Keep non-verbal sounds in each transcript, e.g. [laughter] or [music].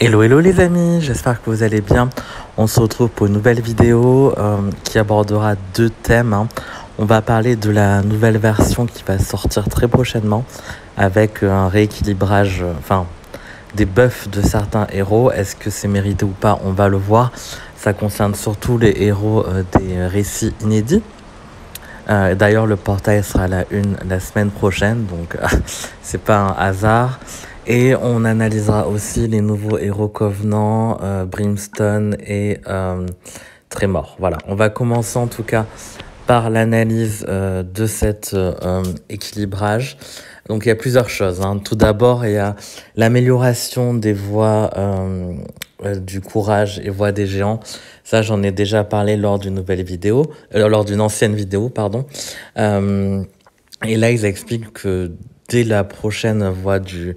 Hello hello les amis, j'espère que vous allez bien. On se retrouve pour une nouvelle vidéo euh, qui abordera deux thèmes. Hein. On va parler de la nouvelle version qui va sortir très prochainement avec un rééquilibrage, euh, enfin des buffs de certains héros. Est-ce que c'est mérité ou pas On va le voir. Ça concerne surtout les héros euh, des récits inédits. D'ailleurs, le portail sera à la une la semaine prochaine, donc [laughs] c'est pas un hasard. Et on analysera aussi les nouveaux héros Covenant, euh, Brimstone et euh, Tremor. Voilà, on va commencer en tout cas par l'analyse euh, de cet équilibrage. Donc il y a plusieurs choses. Hein. Tout d'abord, il y a l'amélioration des voix du courage et voix des géants. Ça, j'en ai déjà parlé lors d'une nouvelle vidéo, lors d'une ancienne vidéo, pardon. et là, ils expliquent que dès la prochaine voie du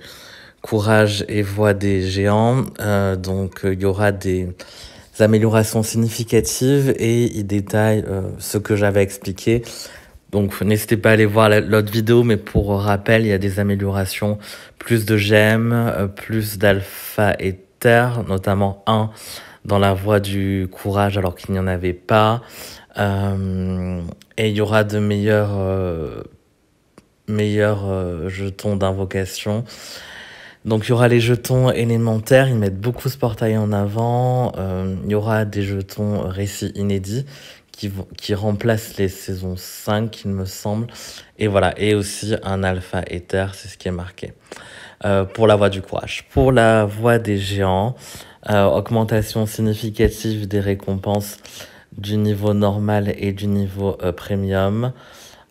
Courage et Voix des Géants. Euh, donc euh, il y aura des améliorations significatives et il détaille euh, ce que j'avais expliqué. Donc n'hésitez pas à aller voir l'autre vidéo, mais pour rappel, il y a des améliorations, plus de gemmes, plus d'alpha et terre, notamment un dans la voie du courage alors qu'il n'y en avait pas. et il y aura de meilleurs, meilleurs jetons d'invocation. Donc il y aura les jetons élémentaires, ils mettent beaucoup ce portail en avant. Euh, il y aura des jetons récits inédits qui, remplacent les saisons 5, il me semble. Et voilà, et aussi un alpha éther, c'est ce qui est marqué. Euh, pour la Voix du courage. Pour la Voix des géants, euh, augmentation significative des récompenses du niveau normal et du niveau premium.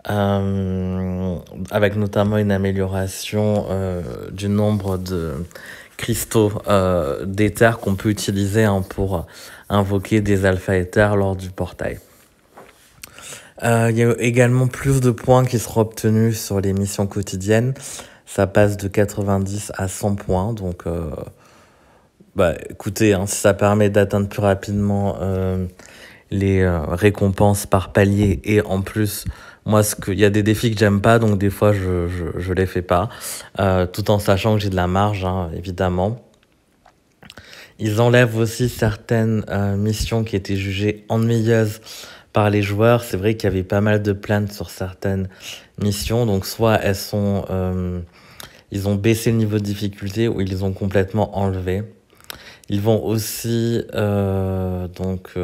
Euh, avec notamment une amélioration euh, du nombre de cristaux euh, d'éther qu'on peut utiliser hein, pour invoquer des alpha-éthers lors du portail. Il y a également plus de points qui seront obtenus sur les missions quotidiennes. Ça passe de 90 à 100 points, donc bah, écoutez, hein, si ça permet d'atteindre plus rapidement les récompenses par palier et en plus moi, il y a des défis que j'aime pas, donc des fois, je, je, je les fais pas, euh, tout en sachant que j'ai de la marge, hein, évidemment. Ils enlèvent aussi certaines euh, missions qui étaient jugées ennuyeuses par les joueurs. C'est vrai qu'il y avait pas mal de plaintes sur certaines missions, donc soit elles sont, euh, ils ont baissé le niveau de difficulté ou ils les ont complètement enlevées. Ils vont aussi donc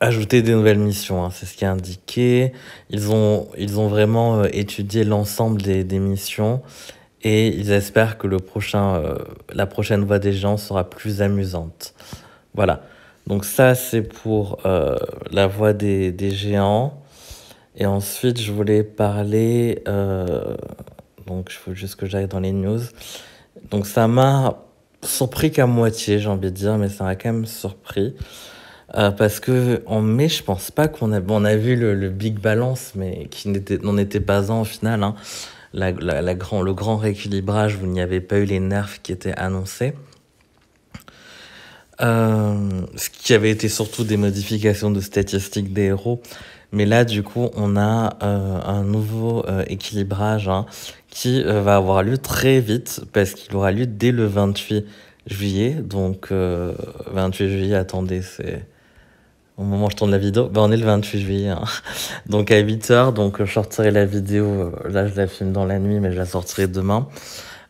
ajouter des nouvelles missions, hein, c'est ce qui est indiqué. Ils ont, ils ont vraiment euh, étudié l'ensemble des, des, missions et ils espèrent que le prochain, euh, la prochaine voix des gens sera plus amusante. Voilà. Donc ça, c'est pour euh, la voix des, des, géants. Et ensuite, je voulais parler... donc, il faut juste que j'aille dans les news. Donc, ça m'a surpris qu'à moitié, j'ai envie de dire, mais ça m'a quand même surpris. Euh, parce que en mai, je pense pas qu'on a, on a vu le, le Big Balance, mais qui n'en était, pas un au final. Hein. La, la, grand, le grand rééquilibrage, vous n'y avez pas eu les nerfs qui étaient annoncés. Euh, ce qui avait été surtout des modifications de statistiques des héros. Mais là, du coup, on a euh, un nouveau équilibrage hein, qui va avoir lieu très vite parce qu'il aura lieu dès le 28 juillet. Donc, 28 juillet, attendez, c'est au moment où je tourne la vidéo, ben on est le 28 juillet. Hein. [laughs] Donc à 8h, donc je sortirai la vidéo, euh, là je la filme dans la nuit, mais je la sortirai demain.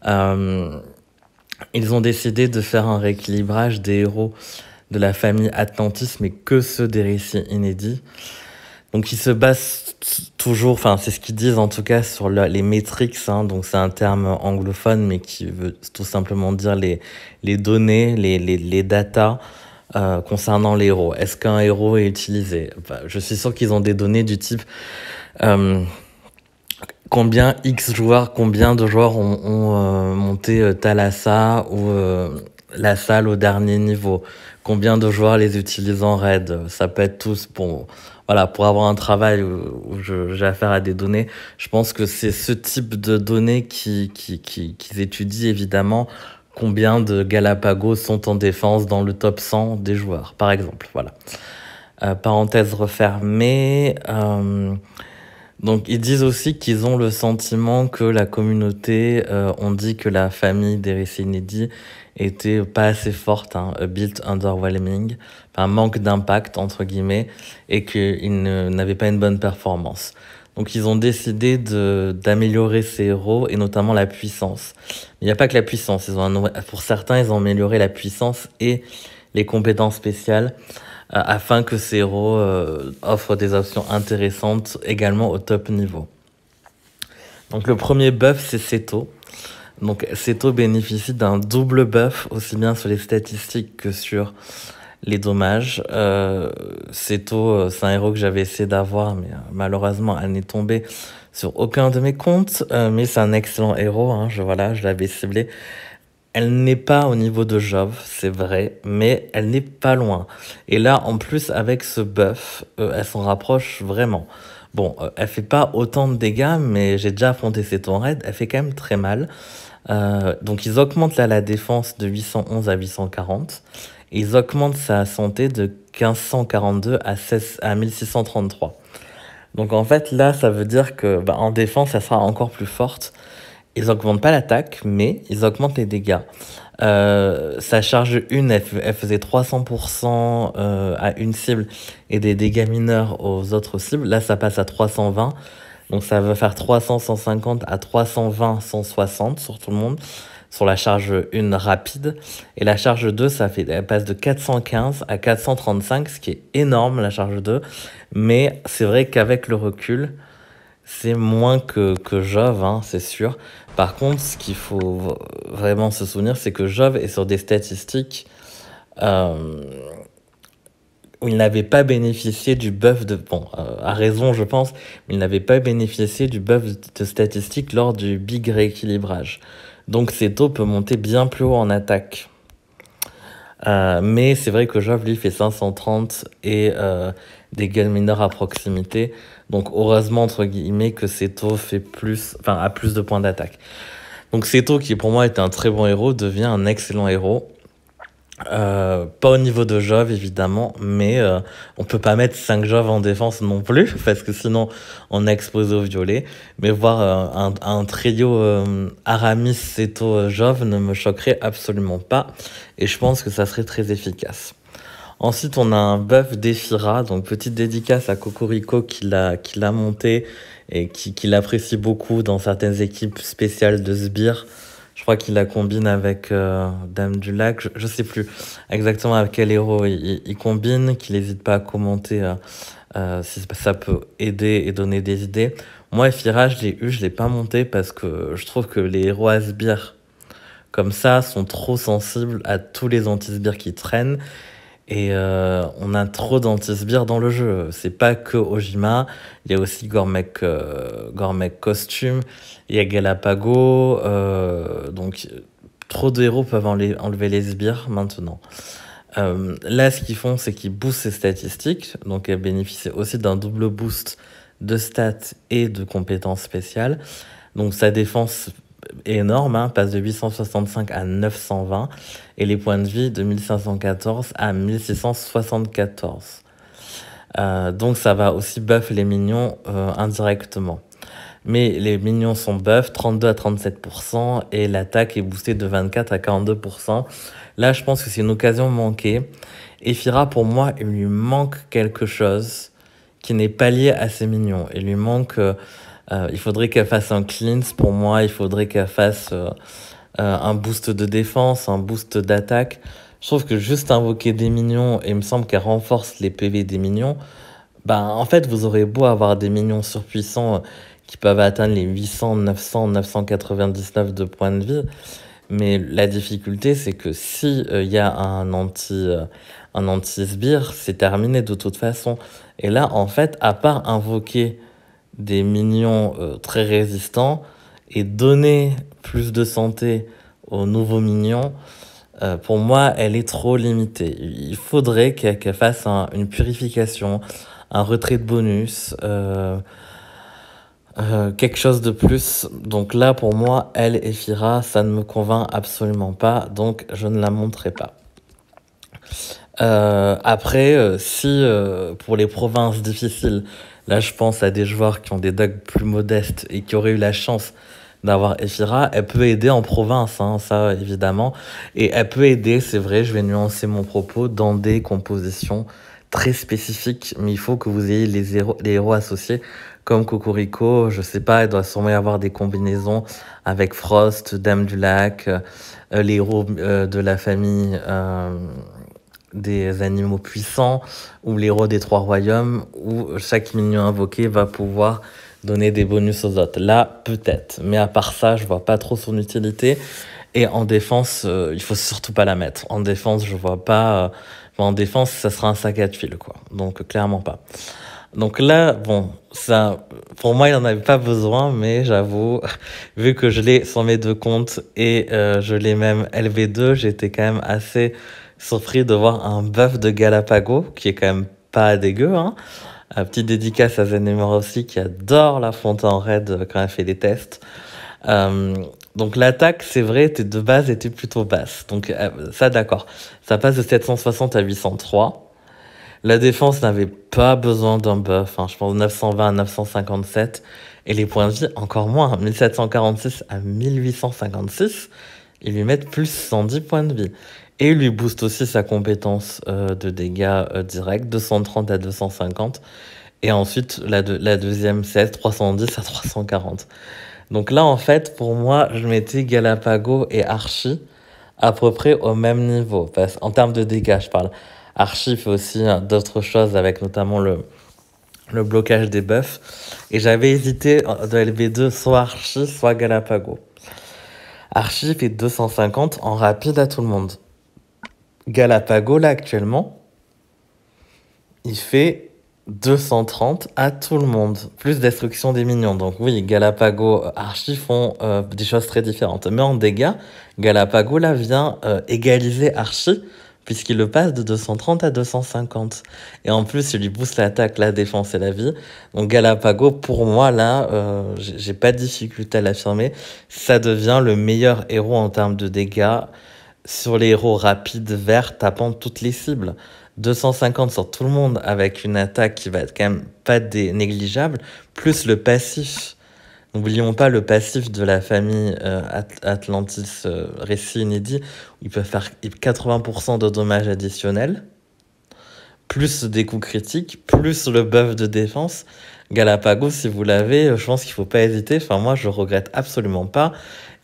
Euh, ils ont décidé de faire un rééquilibrage des héros de la famille Atlantis, mais que ceux des récits inédits. Donc ils se basent toujours, enfin c'est ce qu'ils disent en tout cas sur les métriques, hein, donc c'est un terme anglophone, mais qui veut tout simplement dire les, les données, les, les, les datas euh, concernant les héros. Est-ce qu'un héros est utilisé Je suis sûr qu'ils ont des données du type euh, combien X joueurs, combien de joueurs ont, euh, monté Talassa ou la salle au dernier niveau, combien de joueurs les utilisent en raid. Ça peut être tous pour, voilà, pour avoir un travail où, j'ai affaire à des données. Je pense que c'est ce type de données qu'ils qui, qui, qui, étudient évidemment combien de Galapagos sont en défense dans le top 100 des joueurs, par exemple. Voilà. Euh, parenthèse refermée. Euh, donc ils disent aussi qu'ils ont le sentiment que la communauté, euh, on dit que la famille des était pas assez forte, hein, bit underwhelming, un manque d'impact entre guillemets, et qu'ils n'avaient pas une bonne performance. Donc ils ont décidé d'améliorer ces héros et notamment la puissance. il n'y a pas que la puissance. Ils ont pour certains, ils ont amélioré la puissance et les compétences spéciales euh, afin que ces héros euh, offrent des options intéressantes également au top niveau. Donc le premier buff, c'est Seto. Donc Seto bénéficie d'un double buff aussi bien sur les statistiques que sur les dommages. Euh, Seto, euh, c'est un héros que j'avais essayé d'avoir, mais euh, malheureusement, elle n'est tombée sur aucun de mes comptes. Euh, mais c'est un excellent héros, hein, je, voilà, je l'avais ciblé. Elle n'est pas au niveau de Jove, c'est vrai, mais elle n'est pas loin. Et là, en plus, avec ce buff, euh, elle s'en rapproche vraiment. Bon, euh, elle fait pas autant de dégâts, mais j'ai déjà affronté ses tours raids, elle fait quand même très mal. Euh, donc ils augmentent là la défense de 811 à 840. ils augmentent sa santé de 1542 à, 16, 1633. Donc en fait, là, ça veut dire que bah, en défense, elle sera encore plus forte ils augmentent pas l'attaque, mais ils augmentent les dégâts. Euh, sa charge 1, elle, faisait 300% euh, à une cible et des dégâts mineurs aux autres cibles. Là, ça passe à 320. Donc ça va faire 300, 150 à 320, 160 sur tout le monde, sur la charge 1 rapide. Et la charge 2, ça fait, elle passe de 415 à 435, ce qui est énorme, la charge 2. Mais c'est vrai qu'avec le recul, c'est moins que, que Jove, hein, c'est sûr. Par contre, ce qu'il faut vraiment se souvenir, c'est que Jove est sur des statistiques euh, où il n'avait pas bénéficié du buff de... Bon, euh, à raison, je pense, il n'avait pas bénéficié du buff de statistiques lors du big rééquilibrage. Donc ses taux peut monter bien plus haut en attaque. Euh, mais c'est vrai que Jove, lui, fait 530 et des gueules mineures à proximité. Donc heureusement entre guillemets que Seto fait plus, enfin a plus de points d'attaque. Donc Seto qui pour moi était un très bon héros devient un excellent héros. Euh, pas au niveau de Jove évidemment, mais euh, on peut pas mettre 5 Jove en défense non plus, [laughs] parce que sinon on est exposé au violet. Mais voir euh, un, un, trio euh, Aramis, Seto, euh, Jove ne me choquerait absolument pas, et je pense que ça serait très efficace. Ensuite, on a un bœuf d'Ephira, donc petite dédicace à Cocorico qui l'a, qui monté et qui, qui l'apprécie beaucoup dans certaines équipes spéciales de sbires. Je crois qu'il la combine avec euh, Dame du Lac, je, ne sais plus exactement avec quel héros il, combine, qu'il n'hésite pas à commenter euh, euh, si ça peut aider et donner des idées. Moi, Ephira, je l'ai eu, je l'ai pas monté parce que je trouve que les héros à comme ça sont trop sensibles à tous les anti-sbires qui traînent et euh, on a trop d'anti-sbires dans le jeu. C'est pas que Ojima, il y a aussi Gormek, euh, Costume, il y a Galapago. Euh, donc, trop de héros peuvent enlever, enlever les sbires maintenant. là, ce qu'ils font, c'est qu'ils boostent ses statistiques. Donc, elles bénéficient aussi d'un double boost de stats et de compétences spéciales. Donc, sa défense énorme, hein, passe de 865 à 920 et les points de vie de 1514 à 1674. Euh, donc ça va aussi buff les minions euh, indirectement. Mais les minions sont buff 32 à 37% et l'attaque est boostée de 24 à 42%. Là je pense que c'est une occasion manquée. Ephira pour moi il lui manque quelque chose qui n'est pas lié à ses minions. Il lui manque... Euh, euh, il faudrait qu'elle fasse un cleanse pour moi, il faudrait qu'elle fasse euh, euh, un boost de défense, un boost d'attaque. Je trouve que juste invoquer des minions, et il me semble qu'elle renforce les PV des minions, bah, en fait, vous aurez beau avoir des minions surpuissants qui peuvent atteindre les 800, 900, 999 de points de vie. Mais la difficulté, c'est que s'il y a un anti, un anti sbire, c'est terminé de toute façon. Et là, en fait, à part invoquer des minions euh, très résistants et donner plus de santé aux nouveaux minions, euh, pour moi, elle est trop limitée. Il faudrait qu'elle fasse une purification, un retrait de bonus, euh, quelque chose de plus. Donc là, pour moi, elle et Fira, ça ne me convainc absolument pas, donc je ne la montrerai pas. après, si pour les provinces difficiles, Là, je pense à des joueurs qui ont des dogs plus modestes et qui auraient eu la chance d'avoir Efira, elle peut aider en province, hein, ça évidemment. Et elle peut aider, c'est vrai, je vais nuancer mon propos, dans des compositions très spécifiques, mais il faut que vous ayez les héros, les héros associés, comme Cocorico, je sais pas, il doit sûrement y avoir des combinaisons avec Frost, Dame du Lac, euh, les héros euh, de la famille. Euh, des animaux puissants, ou l'héros des trois royaumes, où chaque minion invoqué va pouvoir donner des bonus aux autres. Là, peut-être. Mais à part ça, je vois pas trop son utilité. Et en défense, euh, il faut surtout pas la mettre. En défense, je vois pas. Euh, en défense, ça sera un sac à tuiles, quoi. Donc, clairement pas. Donc là, bon, ça, pour moi, il n'en avait pas besoin, mais j'avoue, [laughs] vu que je l'ai sur mes deux comptes et euh, je l'ai même LV2, j'étais quand même assez surpris de voir un bœuf de Galapagos, qui est quand même pas dégueu, hein. Un euh, petit dédicace à Zenemar aussi, qui adore la fontaine en raid euh, quand elle fait des tests. donc l'attaque, c'est vrai, était de base était plutôt basse. Donc ça, d'accord. Ça passe de 760 à 803. La défense n'avait pas besoin d'un buff, hein. je pense 920 à 957, et les points de vie encore moins, 1746 hein. à 1856, ils lui mettent plus 110 points de vie. Et lui booste aussi sa compétence euh, de dégâts euh, directs, 230 à 250, et ensuite la, deuxième 16, 310 à 340. Donc là, en fait, pour moi, je mettais Galapago et Archie à peu près au même niveau, en termes de dégâts, je parle. Archie fait aussi hein, d'autres choses avec notamment le, blocage des bœufs. Et j'avais hésité de LV2 soit Archie, soit Galapago. Archie fait 250 en rapide à tout le monde. Galapago, là actuellement, il fait 230 à tout le monde, plus destruction des minions. Donc oui, Galapago, Archie font euh, des choses très différentes. Mais en dégâts, Galapago là vient euh, égaliser Archie puisqu'il le passe de 230 à 250. Et en plus, il lui booste l'attaque, la défense et la vie. Donc Galapagos, pour moi, là, euh, j'ai pas de difficulté à l'affirmer, ça devient le meilleur héros en termes de dégâts sur les héros rapides, verts, tapant toutes les cibles. 250 sur tout le monde avec une attaque qui va être quand même pas négligeable, plus le passif. N'oublions pas le passif de la famille euh, Atlantis euh, Récit Inédit, où ils peuvent faire 80% de dommages additionnels, plus des coups critiques, plus le buff de défense. Galapagos, si vous l'avez, euh, je pense qu'il ne faut pas hésiter. Enfin, moi, je regrette absolument pas.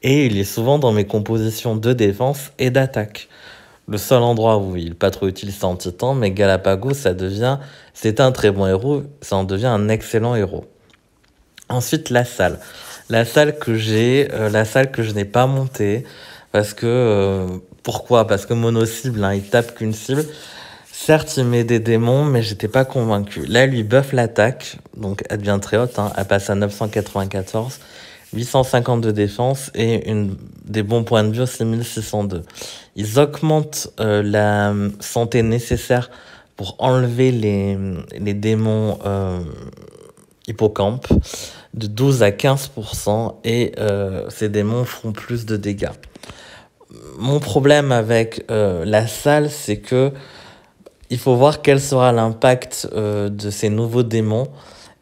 Et il est souvent dans mes compositions de défense et d'attaque. Le seul endroit où il n'est pas trop utile, c'est en titan, mais Galapagos, ça devient. C'est un très bon héros, ça en devient un excellent héros. Ensuite, la salle. La salle que j'ai, euh, la salle que je n'ai pas montée, parce que euh, pourquoi Parce que mono cible, hein, il tape qu'une cible. Certes, il met des démons, mais j'étais pas convaincu. Là, lui buff l'attaque, donc elle devient très haute, hein, elle passe à 994, 850 de défense et une, des bons points de vue aussi 1602. Ils augmentent euh, la santé nécessaire pour enlever les, les démons hippocampe de 12 à 15% et euh, ces démons feront plus de dégâts. Mon problème avec euh, la salle, c'est que il faut voir quel sera l'impact euh, de ces nouveaux démons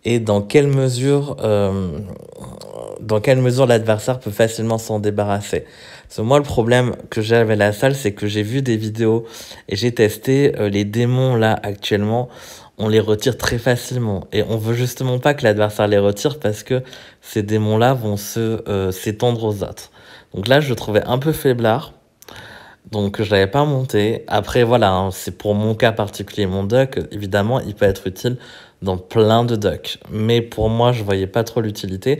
et dans quelle mesure, dans quelle mesure l'adversaire peut facilement s'en débarrasser. C'est moi, le problème que j'avais avec la salle, c'est que j'ai vu des vidéos et j'ai testé les démons là actuellement on les retire très facilement. Et on veut justement pas que l'adversaire les retire parce que ces démons-là vont se euh, s'étendre aux autres. Donc là, je le trouvais un peu faiblard. Donc je l'avais pas monté. Après, voilà, hein, c'est pour mon cas particulier, mon duck. Évidemment, il peut être utile dans plein de ducks. Mais pour moi, je voyais pas trop l'utilité.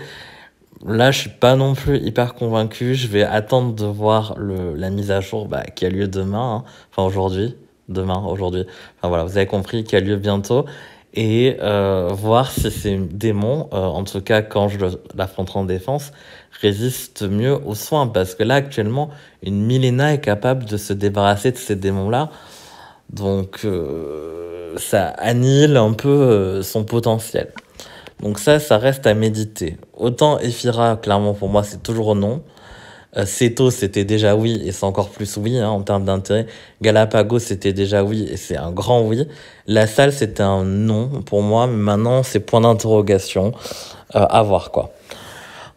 Là, je suis pas non plus hyper convaincu. Je vais attendre de voir la mise à jour bah, qui a lieu demain, hein, enfin aujourd'hui demain, aujourd'hui. Enfin voilà, vous avez compris, qu'il y a lieu bientôt. Et euh, voir si ces démons, euh, en tout cas quand je l'affronterai en défense, résistent mieux aux soins. Parce que là, actuellement, une Milena est capable de se débarrasser de ces démons-là. Donc, euh, ça annihile un peu son potentiel. Donc ça, ça reste à méditer. Autant Ephira, clairement, pour moi, c'est toujours non. Euh, Seto, c'était déjà oui, et c'est encore plus oui hein, en termes d'intérêt. Galapagos, c'était déjà oui, et c'est un grand oui. La salle, c'était un non pour moi, mais maintenant, c'est point d'interrogation. Euh, à voir, quoi.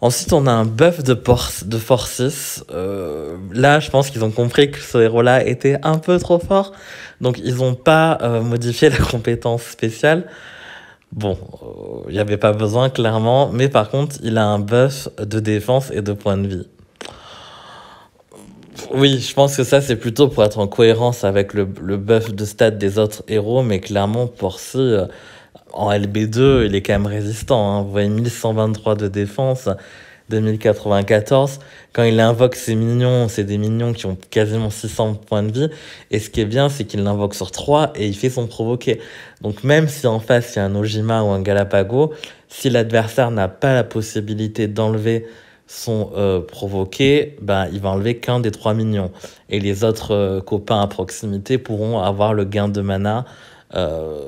Ensuite, on a un buff de, Force de Forces. Euh, là, je pense qu'ils ont compris que ce héros-là était un peu trop fort. Donc, ils n'ont pas modifié la compétence spéciale. Bon, il n'y avait pas besoin, clairement. Mais par contre, il a un buff de défense et de points de vie. Oui, je pense que ça, c'est plutôt pour être en cohérence avec le, le buff de stats des autres héros, mais clairement, Porcy, euh, en LB2, il est quand même résistant. Hein. Vous voyez, 1123 de défense, 2094. Quand il invoque ses minions, c'est des minions qui ont quasiment 600 points de vie. Et ce qui est bien, c'est qu'il l'invoque sur 3 et il fait son provoqué. Donc même si en face, il y a un Ojima ou un Galapago, si l'adversaire n'a pas la possibilité d'enlever sont euh, provoqués, ben, il va enlever qu'un des trois minions. Et les autres euh, copains à proximité pourront avoir le gain de mana euh,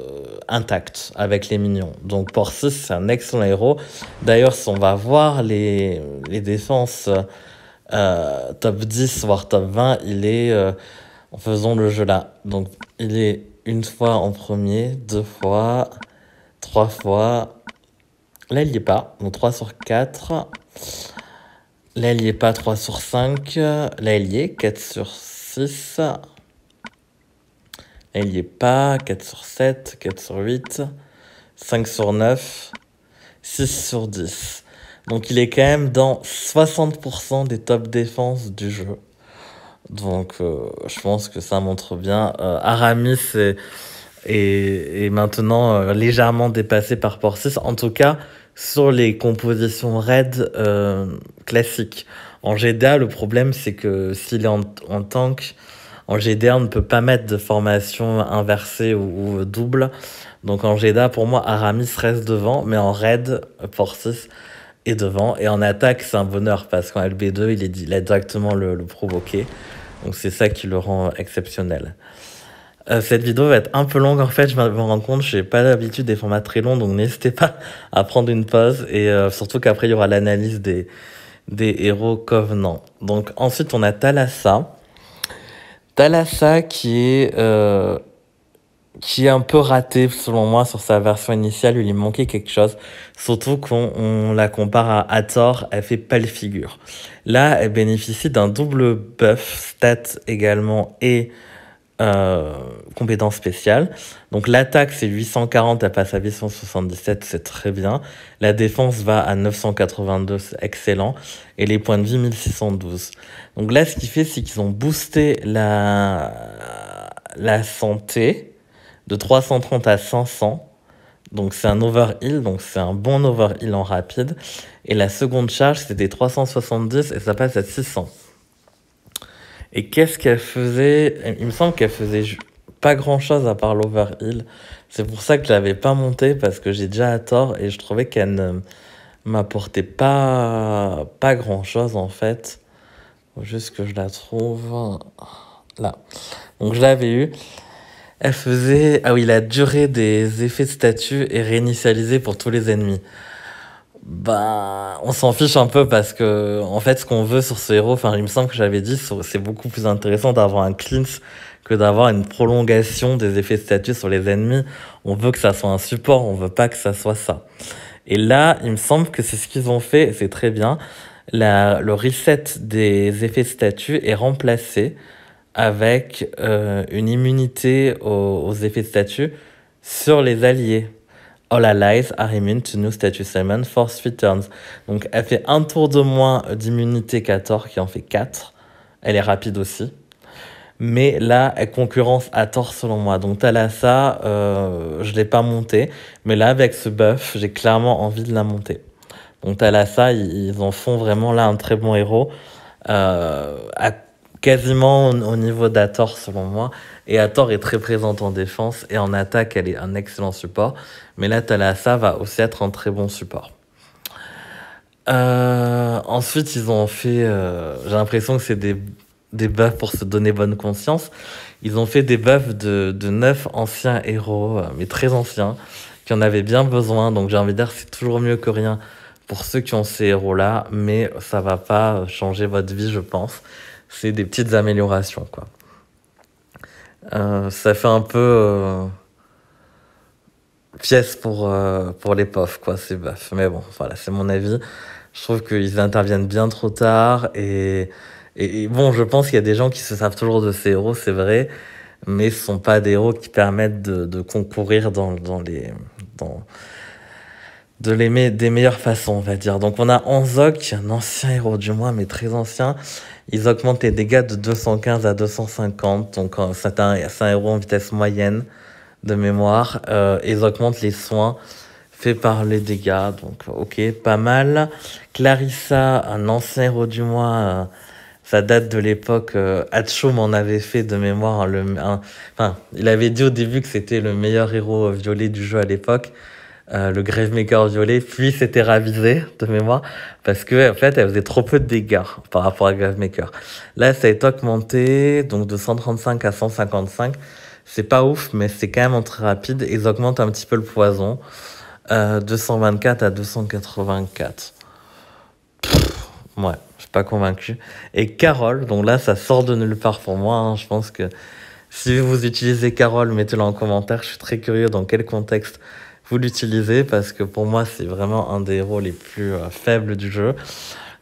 intact avec les minions. Donc Porcis, c'est un excellent héros. D'ailleurs, si on va voir les, les défenses top 10, voire top 20, il est... en faisant le jeu là. Donc il est une fois en premier, deux fois, trois fois. Là, il n'y est pas. Donc 3 sur 4. Là, il est pas 3 sur 5. est 4 sur 6. est pas 4 sur 7. 4 sur 8. 5 sur 9. 6 sur 10. Donc il est quand même dans 60% des top défenses du jeu. Donc euh, je pense que ça montre bien. Euh, Aramis est, maintenant euh, légèrement dépassé par Porcis. En tout cas, sur les compositions raides, classique. En GDA, le problème, c'est que s'il est en, tank, en GDA, on ne peut pas mettre de formation inversée ou, double. Donc en GDA, pour moi, Aramis reste devant, mais en raid, Forces est devant. Et en attaque, c'est un bonheur, parce qu'en LB2, il, est, a directement le, provoqué. Donc c'est ça qui le rend exceptionnel. Euh, cette vidéo va être un peu longue en fait, je me rends compte, j'ai pas l'habitude des formats très longs, donc n'hésitez pas [laughs] à prendre une pause et euh, surtout qu'après il y aura l'analyse des, des héros covenants. Donc ensuite on a Thalassa. Thalassa qui est, euh, qui est un peu raté selon moi sur sa version initiale, il lui manquait quelque chose. Surtout qu'on la compare à Hathor, elle fait pas le figure. Là, elle bénéficie d'un double buff, stat également et euh, compétences spéciales. Donc l'attaque, c'est 840, elle passe à 877, c'est très bien. La défense va à 982, c'est excellent. Et les points de vie, 1612. Donc là, ce qui fait, c'est qu'ils ont boosté la, la santé de 330 à 500. Donc c'est un overheal, donc c'est un bon overheal en rapide. Et la seconde charge, c'était 370 et ça passe à 600. Et qu'est-ce qu'elle faisait Il me semble qu'elle faisait pas grand-chose à part l'overheal. C'est pour ça que je l'avais pas montée, parce que j'ai déjà à tort, et je trouvais qu'elle ne m'apportait pas, pas grand-chose, en fait. juste que je la trouve là. Donc je l'avais eu. Elle faisait... Ah oui, la durée des effets de statut est réinitialisée pour tous les ennemis bah on s'en fiche un peu parce que, en fait, ce qu'on veut sur ce héros, enfin, il me semble que j'avais dit, c'est beaucoup plus intéressant d'avoir un cleanse que d'avoir une prolongation des effets de statut sur les ennemis. On veut que ça soit un support, on veut pas que ça soit ça. Et là, il me semble que c'est ce qu'ils ont fait, c'est très bien. La, le reset des effets de statut est remplacé avec euh, une immunité aux effets de statut sur les alliés. All Allies are immune to new status summon for three Donc elle fait un tour de moins d'immunité 14 qui en fait 4. Elle est rapide aussi. Mais là, elle concurrence à tort selon moi. Donc Thalassa, euh, je ne l'ai pas monté Mais là, avec ce buff, j'ai clairement envie de la monter. Donc Thalassa, ils, ils en font vraiment là un très bon héros. Euh, à quasiment au niveau d'Ator selon moi. Et Ator est très présente en défense et en attaque, elle est un excellent support. Mais là, Talasa va aussi être un très bon support. Euh, ensuite, ils ont fait, euh, j'ai l'impression que c'est des, des buffs pour se donner bonne conscience. Ils ont fait des buffs de, de 9 anciens héros, euh, mais très anciens, qui en avaient bien besoin. Donc j'ai envie de dire, c'est toujours mieux que rien pour ceux qui ont ces héros-là, mais ça va pas changer votre vie, je pense c'est des petites améliorations, quoi. Euh, ça fait un peu pièce euh, pour, euh, pour les pofs, quoi, c'est baf Mais bon, voilà, c'est mon avis. Je trouve qu'ils interviennent bien trop tard. Et, bon, je pense qu'il y a des gens qui se savent toujours de ces héros, c'est vrai, mais ce sont pas des héros qui permettent de, concourir dans, les de l'aimer des meilleures façons, on va dire. Donc on a Anzok, un ancien héros du mois, mais très ancien. Ils augmentent les dégâts de 215 à 250, donc euh, c'est un, héros en vitesse moyenne de mémoire. Euh, ils augmentent les soins faits par les dégâts, donc ok, pas mal. Clarissa, un ancien héros du mois, ça euh, date de l'époque, euh, m'en avait fait de mémoire, enfin, il avait dit au début que c'était le meilleur héros violet du jeu à l'époque. Euh, le grève maker violet, puis c'était ravisé de mémoire parce que en fait elle faisait trop peu de dégâts par rapport à grave maker. Là ça a été augmenté donc de 135 à 155. C'est pas ouf mais c'est quand même très rapide. ils augmentent un petit peu le poison euh, 224 à 284. ouais, je suis pas convaincu. Et Carole, donc là ça sort de nulle part pour moi. Hein. je pense que si vous utilisez Carole, mettez-le en commentaire. Je suis très curieux dans quel contexte vous l'utilisez parce que pour moi, c'est vraiment un des héros les plus euh, faibles du jeu.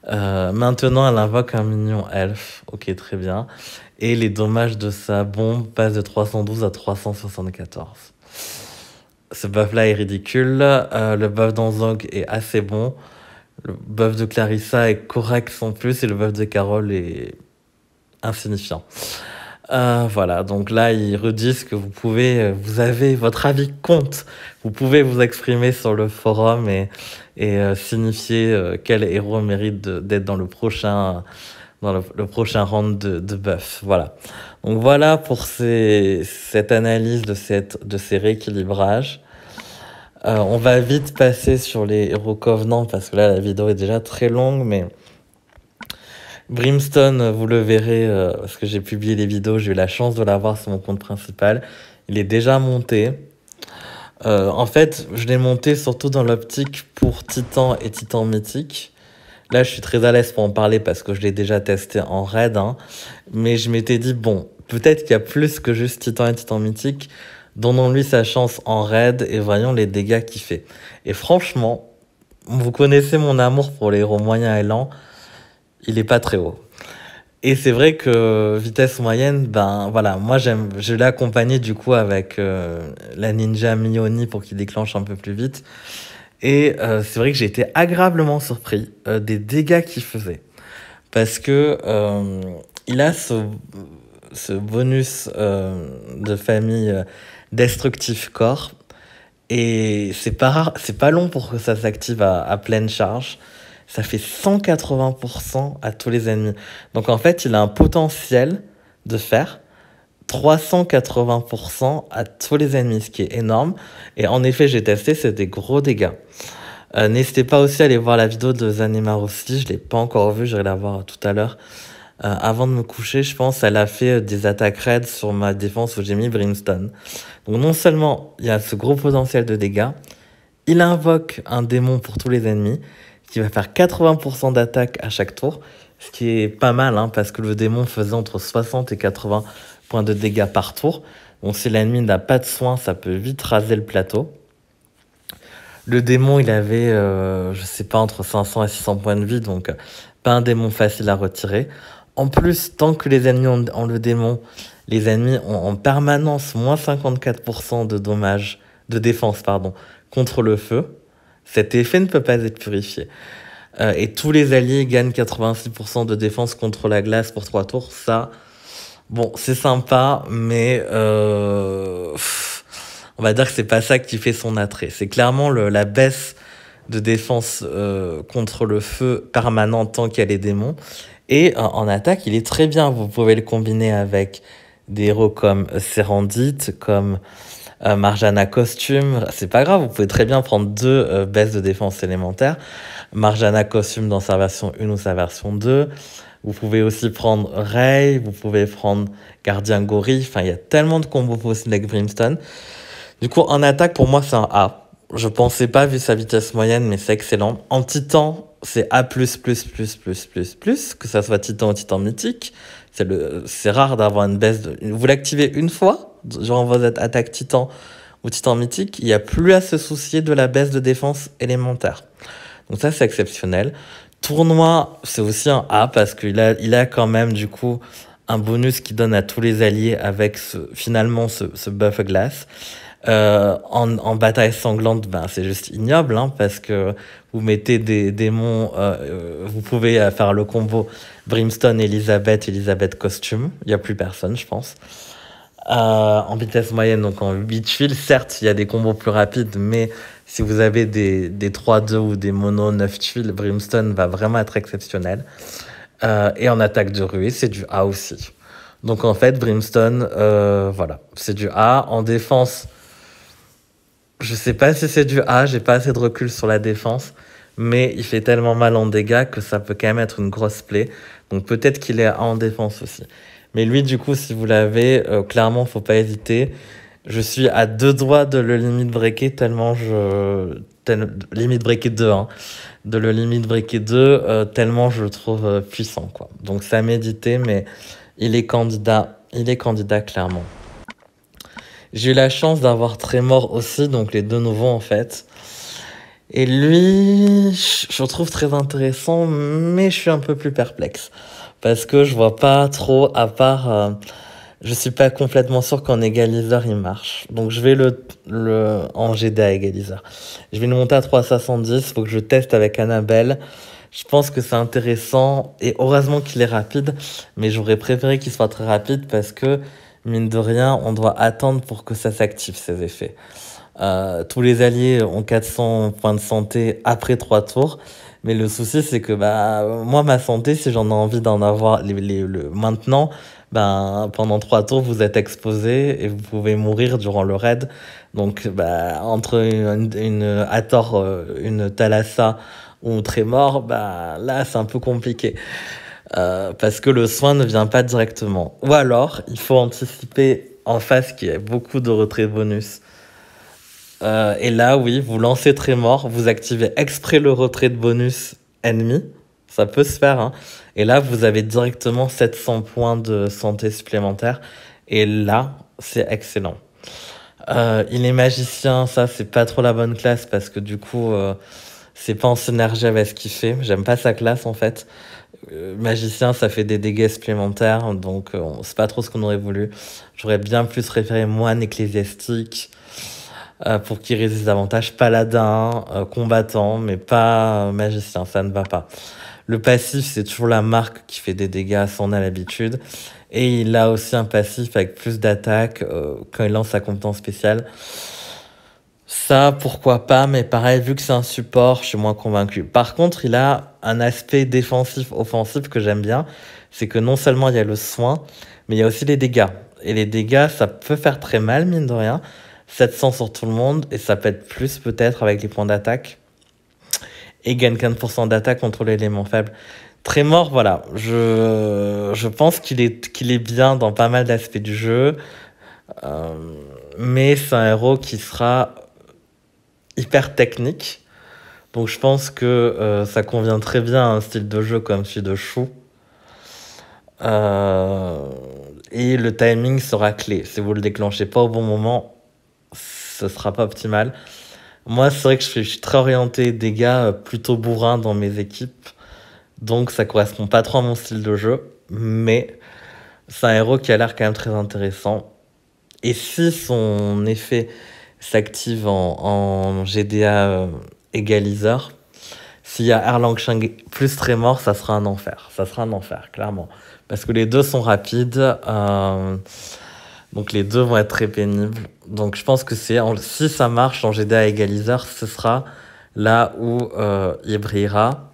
Euh, maintenant, elle invoque un mignon elfe. Ok, très bien. Et les dommages de sa bombe passent de 312 à 374. Ce buff-là est ridicule. Euh, le buff d'Anzog est assez bon. Le buff de Clarissa est correct sans plus. Et le buff de Carole est insignifiant. Euh, voilà, donc là, ils redisent que vous pouvez, vous avez votre avis compte. Vous pouvez vous exprimer sur le forum et, et euh, signifier euh, quel héros mérite d'être dans le prochain, dans le, prochain round de, de buff. Voilà. Donc voilà pour cette analyse de, cette, de ces rééquilibrages. on va vite passer sur les héros covenants parce que là, la vidéo est déjà très longue, mais Brimstone, vous le verrez, euh, parce que j'ai publié les vidéos, j'ai eu la chance de l'avoir sur mon compte principal. Il est déjà monté. Euh, en fait, je l'ai monté surtout dans l'optique pour Titan et Titan Mythique. Là, je suis très à l'aise pour en parler parce que je l'ai déjà testé en raid. Hein. mais je m'étais dit, bon, peut-être qu'il y a plus que juste Titan et Titan Mythique. Donnons-lui sa chance en raid et voyons les dégâts qu'il fait. Et franchement, vous connaissez mon amour pour les héros moyens et lents il est pas très haut. Et c'est vrai que vitesse moyenne, ben voilà, moi j'aime, je l'ai accompagné du coup avec euh, la Ninja Mioni pour qu'il déclenche un peu plus vite. Et euh, c'est vrai que j'ai été agréablement surpris euh, des dégâts qu'il faisait. Parce que il a ce, ce bonus de famille destructif corps. Et c'est pas, pas long pour que ça s'active à pleine charge ça fait 180% à tous les ennemis. Donc en fait, il a un potentiel de faire 380% à tous les ennemis, ce qui est énorme. Et en effet, j'ai testé, c'est des gros dégâts. Euh, n'hésitez pas aussi à aller voir la vidéo de Zanimar aussi, je l'ai pas encore vue, j'irai la voir tout à l'heure. Euh, avant de me coucher, je pense, elle a fait euh, des attaques raids sur ma défense où j'ai mis Brimstone. Donc non seulement il y a ce gros potentiel de dégâts, il invoque un démon pour tous les ennemis, qui va faire 80% d'attaque à chaque tour, ce qui est pas mal, hein, parce que le démon faisait entre 60 et 80 points de dégâts par tour. Bon, si l'ennemi n'a pas de soin, ça peut vite raser le plateau. Le démon, il avait, euh, je sais pas, entre 500 et 600 points de vie, donc pas un démon facile à retirer. En plus, tant que les ennemis ont, le démon, les ennemis ont en permanence moins 54% de dommages, de défense, pardon, contre le feu. Cet effet ne peut pas être purifié. Euh, et tous les alliés gagnent 86% de défense contre la glace pour 3 tours. Ça, bon, c'est sympa, mais euh, on va dire que c'est pas ça qui fait son attrait. C'est clairement la baisse de défense euh, contre le feu permanent tant qu'il y a les démons. Et en attaque, il est très bien. Vous pouvez le combiner avec des héros comme Serendite, comme euh, Marjana costume, c'est pas grave, vous pouvez très bien prendre deux euh, baisses de défense élémentaire. Marjana costume dans sa version 1 ou sa version 2. Vous pouvez aussi prendre Ray, vous pouvez prendre Gardien Gorille. Enfin, il y a tellement de combos pour avec Brimstone. Du coup, en attaque, pour moi, c'est un A. Je pensais pas, vu sa vitesse moyenne, mais c'est excellent. En titan, c'est A, que ça soit titan ou titan mythique. C'est c'est rare d'avoir une baisse de, vous l'activez une fois, durant vos attaques titan ou titan mythique, il n'y a plus à se soucier de la baisse de défense élémentaire. Donc ça, c'est exceptionnel. Tournoi, c'est aussi un A parce qu'il a, il a quand même, du coup, un bonus qui donne à tous les alliés avec ce, finalement ce, ce buff glace. Euh, en, en, bataille sanglante, ben, c'est juste ignoble hein, parce que vous mettez des démons, euh, euh, vous pouvez faire le combo Brimstone, Elizabeth, Elizabeth costume. Il n'y a plus personne, je pense. Euh, en vitesse moyenne, donc en 8 tuiles. certes, il y a des combos plus rapides, mais si vous avez des, des 3-2 ou des mono 9 tuiles, Brimstone va vraiment être exceptionnel. Euh, et en attaque de ruée, c'est du A aussi. Donc en fait, Brimstone, euh, voilà, c'est du A. En défense, je ne sais pas si c'est du A, j'ai pas assez de recul sur la défense mais il fait tellement mal en dégâts que ça peut quand même être une grosse plaie. Donc peut-être qu'il est en défense aussi. Mais lui, du coup, si vous l'avez, il euh, clairement, faut pas hésiter. Je suis à deux doigts de le limite breaker tellement je... Limite breaker 2, hein. De le limite breaker 2, euh, tellement je le trouve euh, puissant, quoi. Donc ça méditer, mais il est candidat. Il est candidat, clairement. J'ai eu la chance d'avoir Trémor aussi, donc les deux nouveaux, en fait. Et lui, je le trouve très intéressant, mais je suis un peu plus perplexe. Parce que je vois pas trop, à part. Euh, je suis pas complètement sûr qu'en égaliseur il marche. Donc je vais le, le en GDA égaliseur. Je vais le monter à 3,70. Faut que je teste avec Annabelle. Je pense que c'est intéressant et heureusement qu'il est rapide. Mais j'aurais préféré qu'il soit très rapide parce que, mine de rien, on doit attendre pour que ça s'active ces effets. Euh, tous les alliés ont 400 points de santé après 3 tours. Mais le souci, c'est que bah, moi, ma santé, si j'en ai envie d'en avoir le, maintenant, ben, pendant 3 tours, vous êtes exposé et vous pouvez mourir durant le raid. Donc, bah, entre une, une Hathor, euh, une Thalassa ou Trémor, bah, là, c'est un peu compliqué. Euh, parce que le soin ne vient pas directement. Ou alors, il faut anticiper en face qu'il y a beaucoup de retraits bonus. Euh, et là, oui, vous lancez Trémor, vous activez exprès le retrait de bonus ennemi. Ça peut se faire. Hein. Et là, vous avez directement 700 points de santé supplémentaires. Et là, c'est excellent. Euh, il est magicien, ça, c'est pas trop la bonne classe parce que du coup, euh, c'est pas en synergie avec ce qu'il fait. J'aime pas sa classe en fait. magicien, ça fait des dégâts supplémentaires, donc c'est pas trop ce qu'on aurait voulu. J'aurais bien plus préféré moine ecclésiastique euh, pour qu'il résiste davantage paladin, euh, combattant, mais pas magicien, ça ne va pas. Le passif, c'est toujours la marque qui fait des dégâts, ça on a l'habitude. Et il a aussi un passif avec plus d'attaque euh, quand il lance sa compétence spéciale. Ça, pourquoi pas, mais pareil, vu que c'est un support, je suis moins convaincu. Par contre, il a un aspect défensif-offensif que j'aime bien. C'est que non seulement il y a le soin, mais il y a aussi les dégâts. Et les dégâts, ça peut faire très mal, mine de rien. 700 sur tout le monde et ça pète plus peut-être avec les points d'attaque. Et gagne 15% d'attaque contre l'élément faible. Trémor, voilà, je, je pense qu'il est, qu'il est bien dans pas mal d'aspects du jeu, euh, mais c'est un héros qui sera hyper technique. Donc je pense que euh, ça convient très bien à un style de jeu comme celui de Chou. Euh, et le timing sera clé. Si vous le déclenchez pas au bon moment, ce sera pas optimal. Moi, c'est vrai que je suis, très orienté des gars euh, plutôt bourrins dans mes équipes. Donc, ça correspond pas trop à mon style de jeu. Mais c'est un héros qui a l'air quand même très intéressant. Et si son effet s'active en, GDA euh, égaliseur, s'il y a Erlang Shang plus Tremor, ça sera un enfer. Ça sera un enfer, clairement. Parce que les deux sont rapides. Euh, donc les deux vont être très pénibles. Donc je pense que c'est si ça marche en GDA égaliseur, ce sera là où euh, il brillera.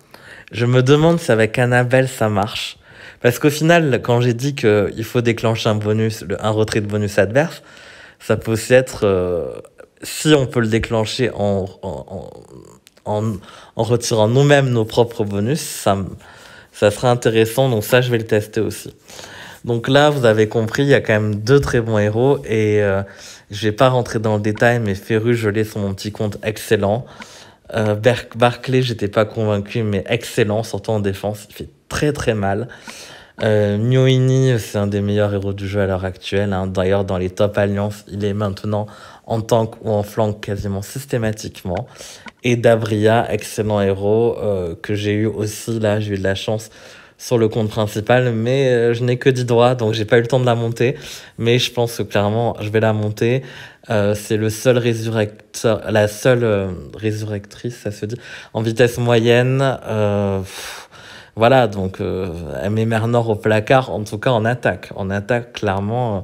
Je me demande si avec Annabelle ça marche. Parce qu'au final, quand j'ai dit qu'il faut déclencher un bonus, un retrait de bonus adverse, ça peut aussi être, euh, si on peut le déclencher en, en, en, retirant nous-mêmes nos propres bonus, ça, ça sera intéressant. Donc ça, je vais le tester aussi. Donc là, vous avez compris, il y a quand même deux très bons héros et je euh, je vais pas rentrer dans le détail, mais Ferru, je l'ai sur mon petit compte excellent. Euh, je Barclay, j'étais pas convaincu, mais excellent, surtout en défense, il fait très très mal. Euh, c'est un des meilleurs héros du jeu à l'heure actuelle. Hein. D'ailleurs, dans les top alliances, il est maintenant en tank ou en flanc quasiment systématiquement. Et Dabria, excellent héros euh, que j'ai eu aussi. Là, j'ai eu de la chance sur le compte principal, mais euh, je n'ai que 10 droits, donc j'ai pas eu le temps de la monter. Mais je pense que clairement, je vais la monter. Euh, c'est le seul résurrecteur, la seule euh, résurrectrice, ça se dit, en vitesse moyenne. voilà, donc elle met Mernor au placard, en tout cas en attaque. En attaque, clairement,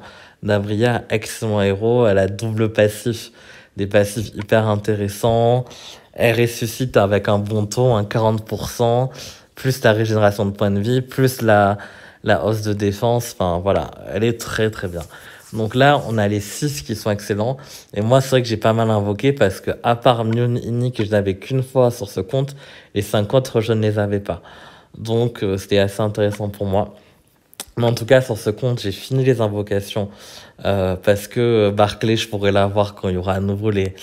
ex excellent héros, elle a double passif, des passifs hyper intéressants. Elle ressuscite avec un bon taux, un 40% plus ta régénération de points de vie, plus la, la hausse de défense. Enfin, voilà, elle est très très bien. Donc là, on a les 6 qui sont excellents. Et moi, c'est vrai que j'ai pas mal invoqué parce que, à part Mion que je n'avais qu'une fois sur ce compte, les 5 autres, je ne les avais pas. Donc, euh, c'était assez intéressant pour moi. Mais en tout cas, sur ce compte, j'ai fini les invocations euh, parce que euh, Barclay, je pourrais l'avoir quand il y aura à nouveau les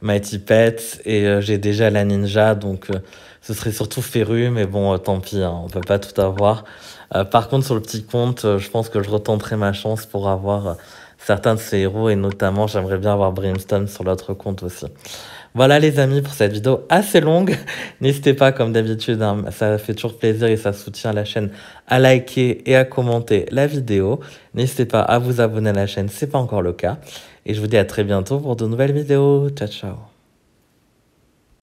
Mighty Pets. Et j'ai déjà la ninja. Donc, ce serait surtout Féru, mais bon, euh, tant pis, hein, on peut pas tout avoir. Euh, par contre, sur le petit compte, euh, je pense que je retenterai ma chance pour avoir certains de ces héros et notamment j'aimerais bien avoir Brimstone sur l'autre compte aussi. Voilà les amis pour cette vidéo assez longue. [laughs] N'hésitez pas comme d'habitude, hein, ça fait toujours plaisir et ça soutient la chaîne à liker et à commenter la vidéo. N'hésitez pas à vous abonner à la chaîne, c'est pas encore le cas. Et je vous dis à très bientôt pour de nouvelles vidéos. Ciao ciao